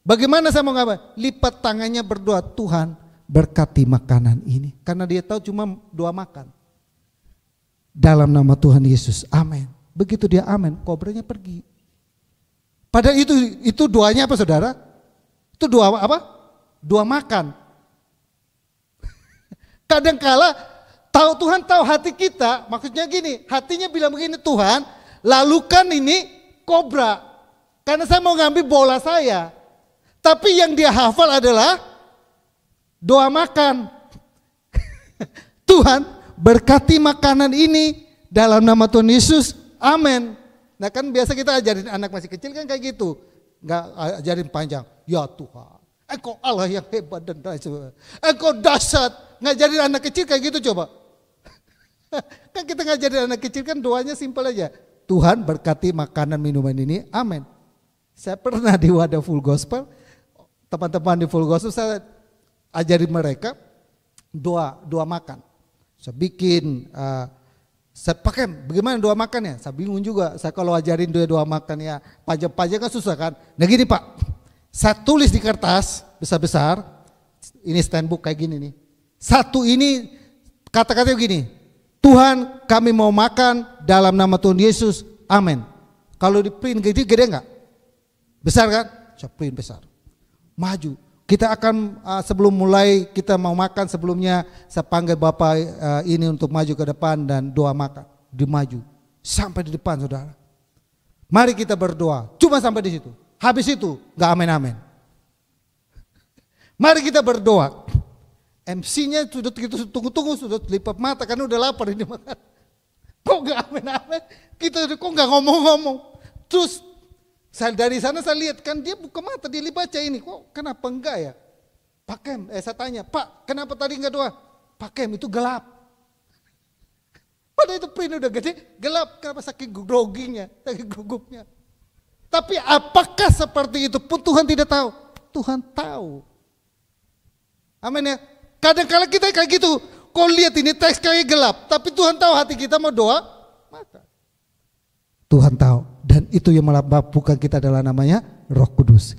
Bagaimana saya mau ngapa? Lipat tangannya berdoa, Tuhan berkati makanan ini. Karena dia tahu cuma doa makan. Dalam nama Tuhan Yesus, amin. Begitu dia amin, kobranya pergi. Padahal itu itu doanya apa saudara? Itu doa apa? dua makan. Kadangkala tahu Tuhan tahu hati kita, maksudnya gini, hatinya bilang begini Tuhan, lalukan ini kobra. Karena saya mau ngambil bola saya. Tapi yang dia hafal adalah doa makan. Tuhan berkati makanan ini dalam nama Tuhan Yesus. Amin. Nah kan biasa kita ajarin anak masih kecil kan kayak gitu. Nggak ajarin panjang. Ya Tuhan. Eko Allah yang hebat dan dahsyat. Eko dahsyat. Ngajarin anak kecil kayak gitu coba. kan kita ngajarin anak kecil kan doanya simpel aja. Tuhan berkati makanan minuman ini. Amin. Saya pernah di wadah full gospel. Teman-teman di full gospel saya ajari mereka doa doa makan. Saya bikin uh, saya pakai bagaimana doa makan ya? Saya bingung juga. Saya kalau ajarin doa doa makan ya pajak-pajak kan susah kan. Nah gini Pak, saya tulis di kertas besar-besar. Ini standbook kayak gini nih. Satu ini kata-katanya begini. Tuhan kami mau makan dalam nama Tuhan Yesus. Amin. Kalau di print gitu, gede gede enggak? Besar kan? Saya print besar. Maju. Kita akan uh, sebelum mulai kita mau makan sebelumnya saya panggil Bapak uh, ini untuk maju ke depan dan doa makan. Dimaju sampai di depan saudara. Mari kita berdoa. Cuma sampai di situ. Habis itu gak amin-amin. Mari kita berdoa. MC-nya sudah kita tunggu-tunggu sudah lipat mata karena udah lapar ini makan. Kok nggak amin-amin? Kita kok nggak ngomong-ngomong. Terus saya dari sana saya lihat kan dia buka mata dia baca ini kok kenapa enggak ya? Pakem, eh saya tanya, Pak kenapa tadi enggak doa? Pakem itu gelap. Padahal itu print udah gede, gelap kenapa sakit groginya, sakit gugupnya. Tapi apakah seperti itu pun Tuhan tidak tahu? Tuhan tahu. Amin ya. Kadang-kala kita kayak gitu. Kau lihat ini teks kayak gelap. Tapi Tuhan tahu hati kita mau doa. Maka. Tuhan tahu. Dan itu yang bukan kita adalah namanya roh kudus.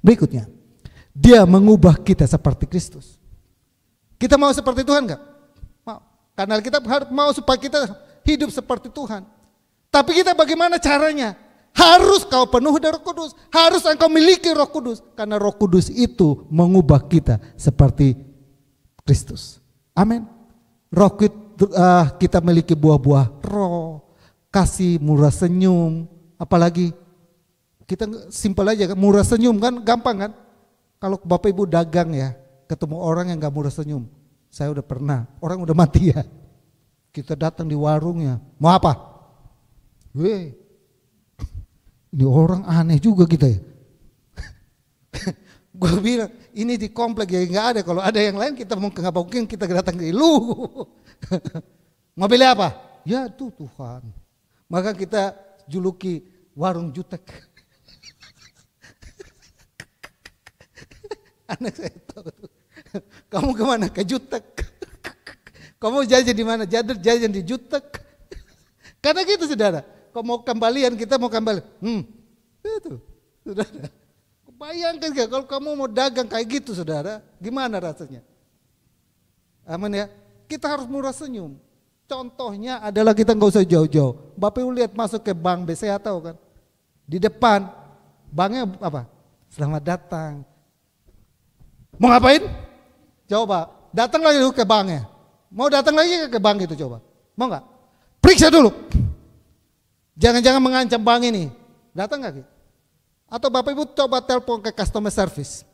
Berikutnya. Dia mengubah kita seperti Kristus. Kita mau seperti Tuhan gak? Mau. Karena kita harus mau supaya kita hidup seperti Tuhan. Tapi kita bagaimana caranya? Harus kau penuh dari Roh Kudus, harus engkau miliki Roh Kudus karena Roh Kudus itu mengubah kita seperti Kristus. Amin. Roh uh, kita miliki buah-buah roh, kasih, murah senyum, apalagi kita simpel aja kan murah senyum kan gampang kan kalau bapak ibu dagang ya ketemu orang yang gak murah senyum saya udah pernah orang udah mati ya kita datang di warungnya mau apa Weh, ini orang aneh juga kita ya. gue bilang ini di komplek ya nggak ada. Kalau ada yang lain kita mungkin nggak mungkin kita datang ke lu. Mau apa? Ya tuh Tuhan. Maka kita juluki warung jutek. Anak saya tahu Kamu kemana? Ke jutek. Kamu jajan di mana? Jajan, jajan di jutek. Karena gitu saudara. Kau mau kembalian kita mau kembali. Hmm. Itu. Saudara. Bayangkan gak kalau kamu mau dagang kayak gitu saudara, gimana rasanya? Amin ya. Kita harus murah senyum. Contohnya adalah kita nggak usah jauh-jauh. Bapak lihat masuk ke bank BCA tahu kan? Di depan banknya apa? Selamat datang. Mau ngapain? Coba datang lagi dulu ke banknya. Mau datang lagi ke bank itu coba. Mau nggak? Periksa dulu. Jangan-jangan mengancam bank ini. Datang gak? Atau Bapak Ibu coba telepon ke customer service.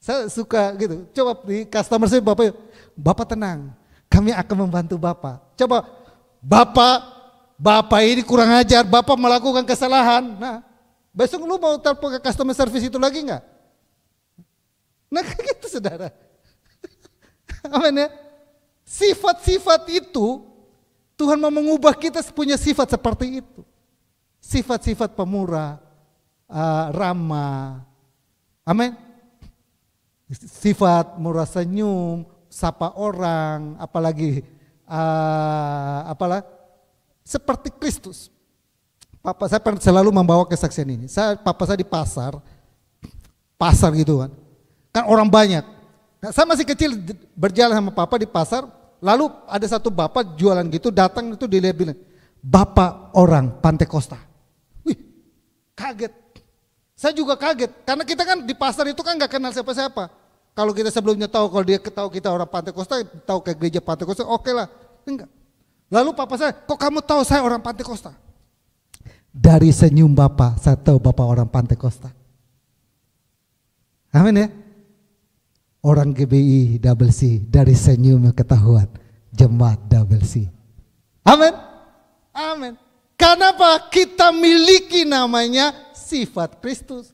Saya suka gitu. Coba di customer service Bapak Ibu. Bapak tenang, kami akan membantu Bapak. Coba Bapak, Bapak ini kurang ajar, Bapak melakukan kesalahan. Nah, besok lu mau telepon ke customer service itu lagi nggak? Nah kayak gitu saudara. Amin ya. Sifat-sifat itu Tuhan mau mengubah kita punya sifat seperti itu sifat-sifat pemurah, uh, ramah. Amin. Sifat murah senyum, sapa orang, apalagi uh, apalah seperti Kristus. Papa saya selalu membawa kesaksian ini. Saya papa saya di pasar, pasar gitu kan. Kan orang banyak. Nah, saya masih kecil berjalan sama papa di pasar, lalu ada satu bapak jualan gitu datang itu dilihat bilang, "Bapak orang Pantai Costa." Kaget. Saya juga kaget karena kita kan di pasar itu kan nggak kenal siapa-siapa. Kalau kita sebelumnya tahu kalau dia tahu kita orang Pantekosta, tahu kayak gereja Pantekosta, oke okay lah. Enggak. Lalu papa saya, kok kamu tahu saya orang Pantekosta? Dari senyum bapak, saya tahu bapak orang Pantekosta. Amin ya. Orang GBI double C dari senyum ketahuan jemaat double C. Amin. Amin. Karena apa? Kita miliki namanya sifat Kristus.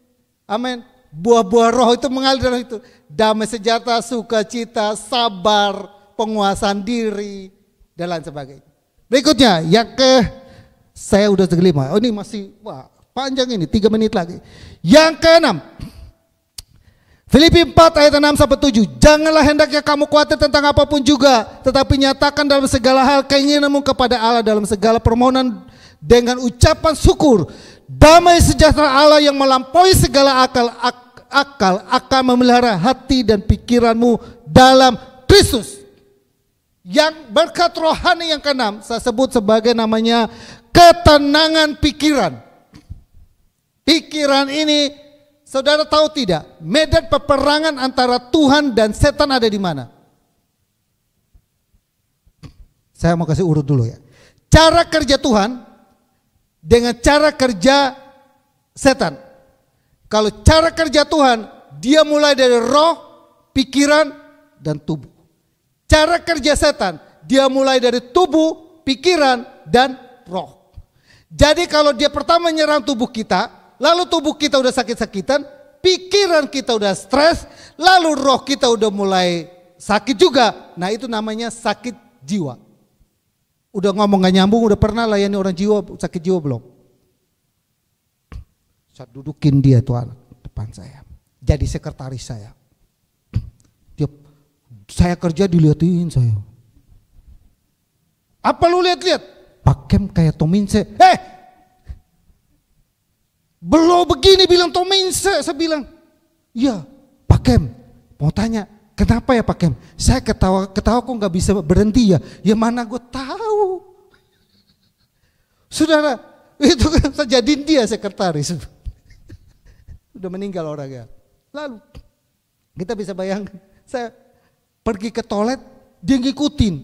Amin. Buah-buah roh itu mengalir dalam itu. Damai sejahtera, sukacita, sabar, penguasaan diri, dan lain sebagainya. Berikutnya, yang ke saya udah segelima. Oh ini masih wah, panjang ini, tiga menit lagi. Yang keenam, Filipi 4 ayat 6 sampai 7. Janganlah hendaknya kamu khawatir tentang apapun juga, tetapi nyatakan dalam segala hal keinginanmu kepada Allah dalam segala permohonan dengan ucapan syukur. Damai sejahtera Allah yang melampaui segala akal akal akan memelihara hati dan pikiranmu dalam Kristus. Yang berkat rohani yang keenam saya sebut sebagai namanya ketenangan pikiran. Pikiran ini saudara tahu tidak? Medan peperangan antara Tuhan dan setan ada di mana? Saya mau kasih urut dulu ya. Cara kerja Tuhan dengan cara kerja setan. Kalau cara kerja Tuhan, dia mulai dari roh, pikiran, dan tubuh. Cara kerja setan, dia mulai dari tubuh, pikiran, dan roh. Jadi kalau dia pertama menyerang tubuh kita, lalu tubuh kita udah sakit-sakitan, pikiran kita udah stres, lalu roh kita udah mulai sakit juga. Nah itu namanya sakit jiwa. Udah ngomong gak nyambung, udah pernah layani orang jiwa, sakit jiwa belum? Saya dudukin dia tuh anak depan saya. Jadi sekretaris saya. Tiap saya kerja diliatin saya. Apa lu lihat-lihat? Pakem kayak Tomince Eh, belo belum begini bilang Tomince saya bilang. Iya, Pakem. Mau tanya, Kenapa ya Pak Saya ketawa, ketawa kok nggak bisa berhenti ya? Ya mana gue tahu. Saudara, itu kan saya jadiin dia sekretaris. Udah meninggal orangnya. Lalu kita bisa bayangkan, saya pergi ke toilet, dia ngikutin.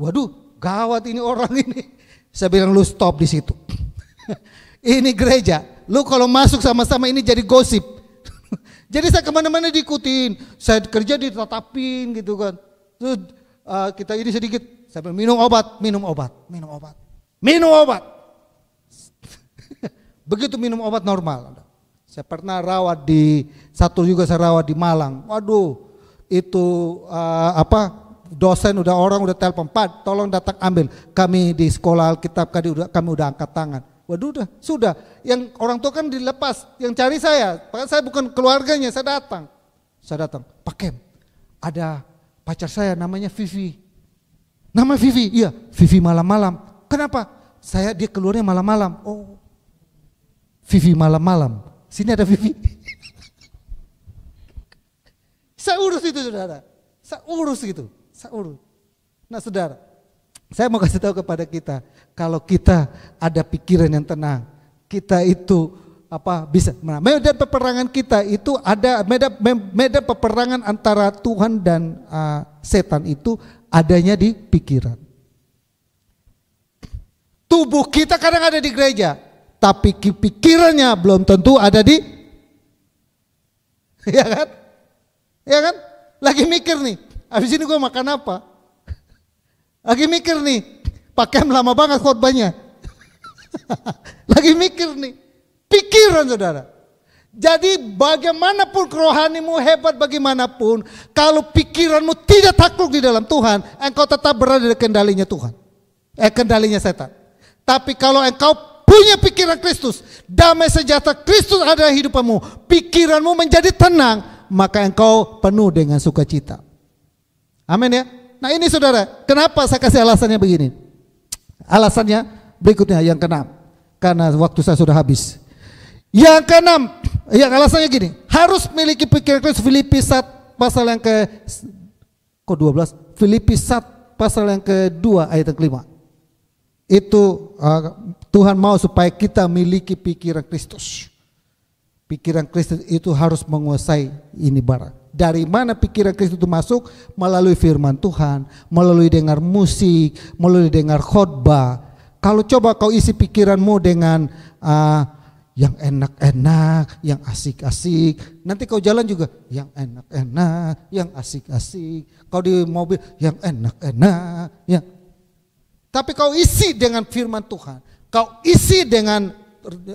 Waduh, gawat ini orang ini. Saya bilang lu stop di situ. ini gereja. Lu kalau masuk sama-sama ini jadi gosip. Jadi saya kemana-mana diikutin, saya kerja ditatapin gitu kan. Terus uh, kita ini sedikit, saya minum obat, minum obat, minum obat, minum obat. Begitu minum obat normal. Saya pernah rawat di satu juga saya rawat di Malang. Waduh, itu uh, apa dosen udah orang udah telepon, "Pak, tolong datang ambil. Kami di sekolah Alkitab kami udah kami udah angkat tangan." Waduh, udah, sudah. Yang orang tua kan dilepas, yang cari saya. Padahal saya bukan keluarganya, saya datang. Saya datang, Pak Kem, ada pacar saya namanya Vivi. Nama Vivi? Iya, Vivi malam-malam. Kenapa? Saya dia keluarnya malam-malam. Oh, Vivi malam-malam. Sini ada Vivi. saya urus itu saudara. Saya urus itu, saya urus. Nah saudara, saya mau kasih tahu kepada kita, kalau kita ada pikiran yang tenang, kita itu apa bisa nah, medan peperangan kita itu ada medan medan peperangan antara Tuhan dan uh, setan itu adanya di pikiran. Tubuh kita kadang ada di gereja, tapi pikirannya belum tentu ada di ya kan? Ya kan? Lagi mikir nih, habis ini gue makan apa? Lagi mikir nih, pakai lama banget khotbahnya. Lagi mikir nih, pikiran saudara. Jadi bagaimanapun kerohanimu hebat bagaimanapun, kalau pikiranmu tidak takluk di dalam Tuhan, engkau tetap berada di kendalinya Tuhan. Eh, kendalinya setan. Tapi kalau engkau punya pikiran Kristus, damai sejahtera Kristus ada di hidupmu, pikiranmu menjadi tenang, maka engkau penuh dengan sukacita. Amin ya. Nah ini saudara, kenapa saya kasih alasannya begini? Alasannya berikutnya yang keenam, karena waktu saya sudah habis. Yang keenam, yang alasannya gini, harus memiliki pikiran Kristus Filipi saat pasal yang ke kok 12, Filipi saat pasal yang kedua ayat yang kelima. Itu ah, Tuhan mau supaya kita miliki pikiran Kristus. Pikiran Kristus itu harus menguasai ini barang. Dari mana pikiran Kristus itu masuk? Melalui firman Tuhan, melalui dengar musik, melalui dengar khotbah. Kalau coba kau isi pikiranmu dengan uh, yang enak-enak, yang asik-asik. Nanti kau jalan juga yang enak-enak, yang asik-asik. Kau di mobil yang enak-enak, ya. tapi kau isi dengan firman Tuhan, kau isi dengan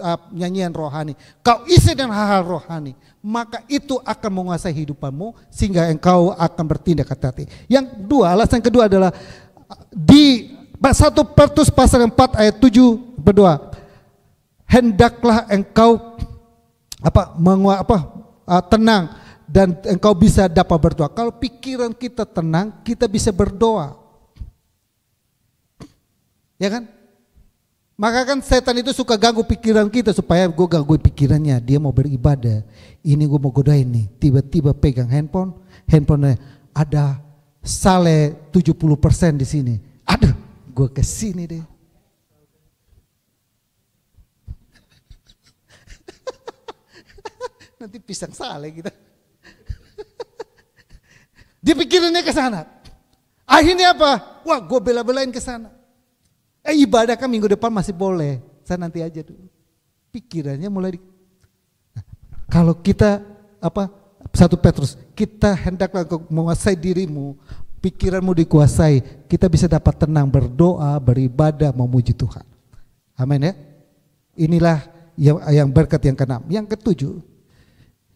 uh, nyanyian rohani, kau isi dengan hal-hal rohani maka itu akan menguasai hidupanmu sehingga engkau akan bertindak hati-hati. Yang kedua, alasan kedua adalah di 1 Petrus pasal 4 ayat 7 berdoa, hendaklah engkau apa mengua, apa tenang dan engkau bisa dapat berdoa. Kalau pikiran kita tenang, kita bisa berdoa. Ya kan? Maka kan setan itu suka ganggu pikiran kita supaya gue ganggu pikirannya. Dia mau beribadah. Ini gue mau godain nih. Tiba-tiba pegang handphone. Handphonenya ada sale 70% di sini. Aduh, gue kesini deh. Nanti pisang sale kita. Dia pikirannya ke sana. Akhirnya apa? Wah, gue bela-belain ke sana. Eh ibadah kan minggu depan masih boleh. Saya nanti aja dulu. Pikirannya mulai di, kalau kita apa satu Petrus, kita hendaklah menguasai dirimu, pikiranmu dikuasai, kita bisa dapat tenang berdoa, beribadah, memuji Tuhan. Amin ya. Inilah yang, yang berkat yang keenam. Yang ketujuh,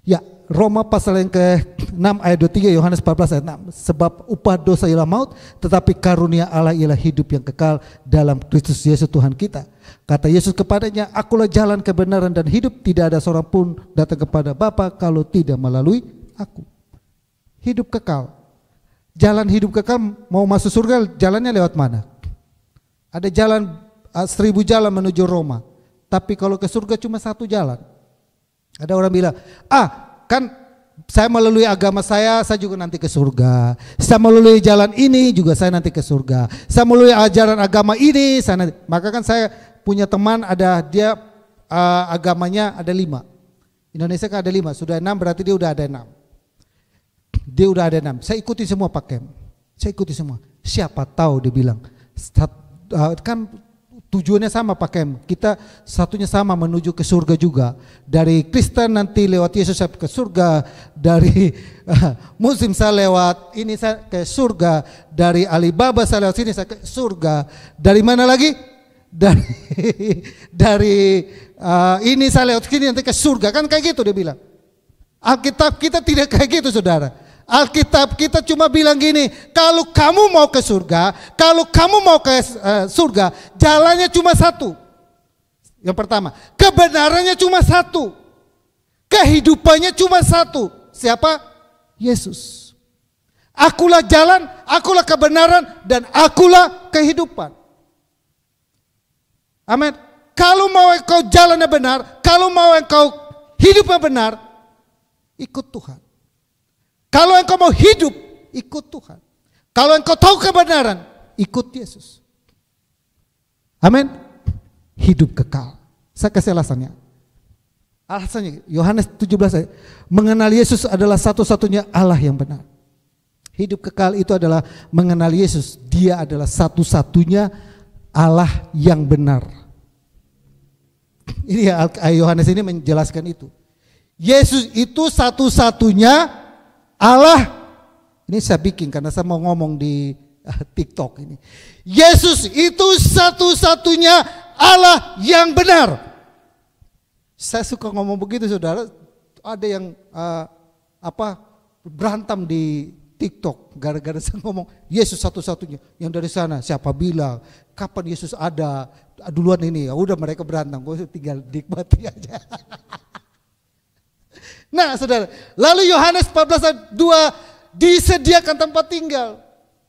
ya Roma pasal yang ke-6 ayat 23 Yohanes 14 ayat 6 sebab upah dosa ialah maut tetapi karunia Allah ialah hidup yang kekal dalam Kristus Yesus Tuhan kita kata Yesus kepadanya akulah jalan kebenaran dan hidup tidak ada seorang pun datang kepada Bapa kalau tidak melalui aku hidup kekal jalan hidup kekal mau masuk surga jalannya lewat mana ada jalan ah, seribu jalan menuju Roma tapi kalau ke surga cuma satu jalan ada orang bilang ah kan saya melalui agama saya, saya juga nanti ke surga. Saya melalui jalan ini juga saya nanti ke surga. Saya melalui ajaran agama ini, saya nanti. Maka kan saya punya teman ada dia uh, agamanya ada lima. Indonesia kan ada lima, sudah enam berarti dia udah ada enam. Dia udah ada enam. Saya ikuti semua pakai Saya ikuti semua. Siapa tahu dia bilang, ah, kan tujuannya sama Pak Kem. Kita satunya sama menuju ke surga juga. Dari Kristen nanti lewat Yesus ke surga, dari uh, Muslim saya lewat ini saya ke surga, dari Alibaba saya lewat sini saya ke surga. Dari mana lagi? Dari dari uh, ini saya lewat sini nanti ke surga. Kan kayak gitu dia bilang. Alkitab kita tidak kayak gitu Saudara. Alkitab kita cuma bilang gini, kalau kamu mau ke surga, kalau kamu mau ke eh, surga, jalannya cuma satu. Yang pertama, kebenarannya cuma satu. Kehidupannya cuma satu. Siapa? Yesus. Akulah jalan, akulah kebenaran, dan akulah kehidupan. Amin. Kalau mau engkau jalannya benar, kalau mau engkau hidupnya benar, ikut Tuhan. Kalau engkau mau hidup, ikut Tuhan. Kalau engkau tahu kebenaran, ikut Yesus. Amin. Hidup kekal. Saya kasih alasannya. Alasannya Yohanes 17 ayat. Mengenal Yesus adalah satu-satunya Allah yang benar. Hidup kekal itu adalah mengenal Yesus. Dia adalah satu-satunya Allah yang benar. Ini ya Yohanes ini menjelaskan itu. Yesus itu satu-satunya Allah ini saya bikin karena saya mau ngomong di eh, TikTok ini. Yesus itu satu-satunya Allah yang benar. Saya suka ngomong begitu saudara. Ada yang uh, apa berantem di TikTok gara-gara saya ngomong Yesus satu-satunya yang dari sana siapa bilang kapan Yesus ada duluan ini ya udah mereka berantem gue tinggal nikmati aja Nah saudara, lalu Yohanes 14 ayat 2 disediakan tempat tinggal.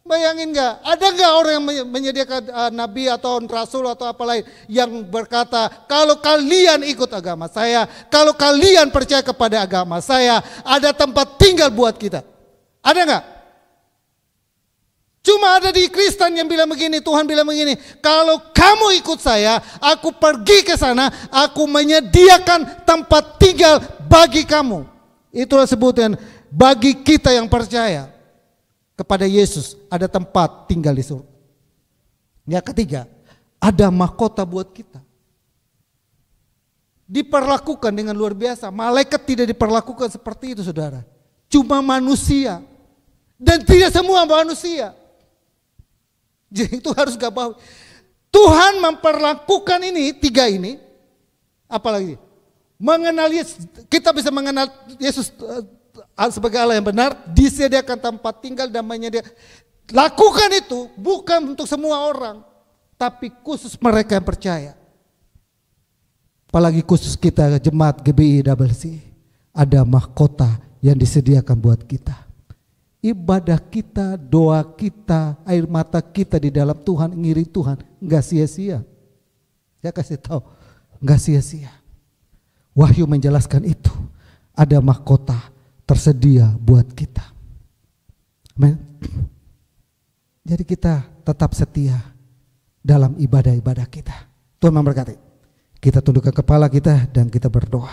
Bayangin nggak? Ada nggak orang yang menyediakan uh, nabi atau rasul atau apa lain yang berkata, kalau kalian ikut agama saya, kalau kalian percaya kepada agama saya, ada tempat tinggal buat kita. Ada nggak? Cuma ada di Kristen yang bilang begini, Tuhan bilang begini, kalau kamu ikut saya, aku pergi ke sana, aku menyediakan tempat tinggal bagi kamu. Itulah sebutan bagi kita yang percaya kepada Yesus ada tempat tinggal di surga. Yang ketiga, ada mahkota buat kita. Diperlakukan dengan luar biasa. Malaikat tidak diperlakukan seperti itu saudara. Cuma manusia. Dan tidak semua manusia. Jadi itu harus gak bawa. Tuhan memperlakukan ini, tiga ini. Apalagi Mengenal Yesus, kita bisa mengenal Yesus eh, eh, sebagai Allah yang benar, disediakan tempat tinggal dan menyediakan. Lakukan itu bukan untuk semua orang, tapi khusus mereka yang percaya. Apalagi khusus kita jemaat GBI WC, ada mahkota yang disediakan buat kita. Ibadah kita, doa kita, air mata kita di dalam Tuhan, ngiri Tuhan, nggak sia-sia. Saya kasih tahu, nggak sia-sia. Wahyu menjelaskan itu. Ada mahkota tersedia buat kita. Amen. Jadi kita tetap setia dalam ibadah-ibadah kita. Tuhan memberkati. Kita tundukkan kepala kita dan kita berdoa.